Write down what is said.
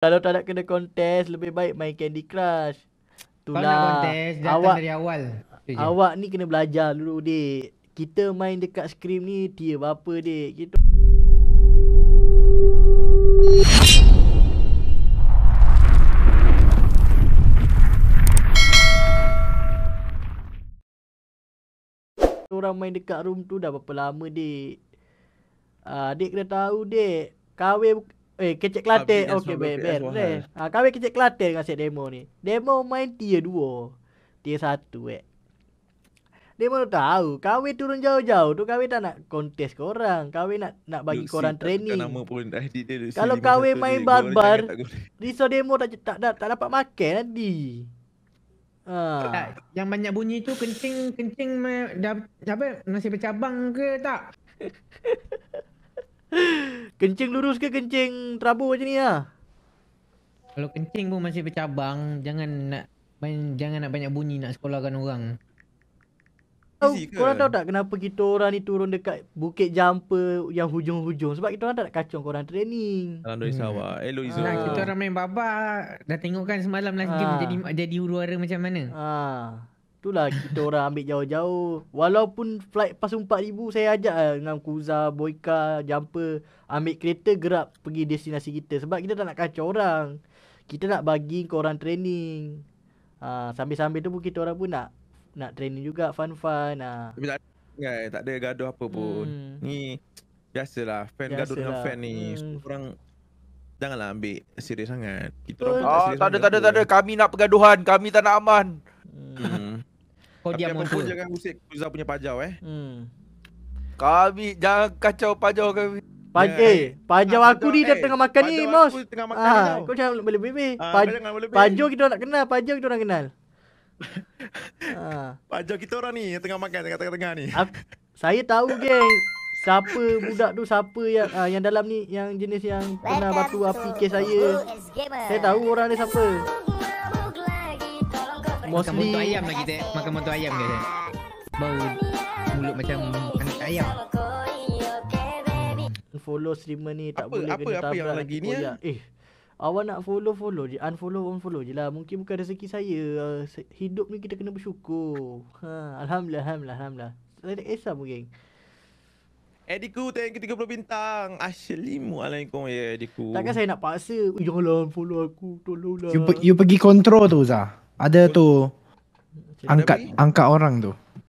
Kalau tak nak kena kontes Lebih baik main Candy Crush Itulah Kalau nak kontes awak, dari awal Awak ni kena belajar dulu dek Kita main dekat skrim ni dia berapa dek Kita Orang main dekat room tu dah berapa lama dek Adik ah, dek kena tahu dek Kahwin Eh, kecek Kelate. Okey, ber, ber. Kan? Ha, kami kecek Kelate dengan set demo ni. Demo main tier 2. Tier 1 eh. Demo tu tahu, kami turun jauh-jauh tu kami tak nak kontes ke orang. Kami nak nak bagi Lucy korang training. Nama pun dah di dia. Kalau kami main barbar, riso demo tak tak, tak tak dapat makan tadi. Ha. Yang banyak bunyi tu kencing kencing dah apa nasi bercabang ke tak? kencing lurus ke kencing trabu macam ni lah kalau kencing pun masih bercabang jangan nak main, jangan nak banyak bunyi nak sekolahkan orang Tahu, korang tahu tak kenapa kita orang ni turun dekat Bukit Jampa yang hujung-hujung? Sebab kita orang tak nak kacau korang training. Alam dari Sabah. Hmm. Elok eh, Nah, kita orang main babak. Dah tengok kan semalam last ha. game jadi, jadi huru-hara macam mana. Ha. Itulah kita orang ambil jauh-jauh. Walaupun flight pas 4000 saya ajak lah dengan Kuza, Boyka, Jumper ambil kereta gerak pergi destinasi kita sebab kita tak nak kacau orang. Kita nak bagi kau orang training. Ha, sambil-sambil tu pun kita orang pun nak nak training juga fun-fun ah. Ha. Tak ada, kan? tak ada gaduh apa pun. Hmm. Ni biasalah fan biasalah. gaduh dengan fan ni. Hmm. Semua orang janganlah ambil serius sangat. Kita oh, orang ah, tak ada tak ada tak ada kami nak pergaduhan, kami tak nak aman. Hmm. hmm. Kau diam muka. Kau jangan usik Kuza punya pajau eh. Hmm. Kami jangan kacau pajau kami. Pajau, yeah. eh, pajau aku ni dah eh. tengah makan ni, Mos. tengah makan ah, Kau jangan boleh lebih. Ah, pajau kita nak kenal, pajau kita orang kenal. ah. Pajau kita orang ni yang tengah makan tengah-tengah ni. Ah, saya tahu, geng. Siapa budak tu siapa yang ah, yang dalam ni yang jenis yang pernah batu api kes saya. Saya tahu orang ni siapa makan motor ayam lagi kita makan motor ayam ke bau mulut macam anak ayam follow streamer ni tak boleh apa, kena apa yang lagi ni ya? eh Awak nak follow follow je unfollow unfollow je lah mungkin bukan rezeki saya ah, hidup ni kita kena bersyukur ha, alhamdulillah alhamdulillah alhamdulillah saya tak kisah mungkin Ediku tank 30 bintang. Assalamualaikum ya Ediku. Takkan saya nak paksa. Jangan follow aku. Tolonglah. You, you pergi control tu Zah. Ada tu angkat angkat orang tu.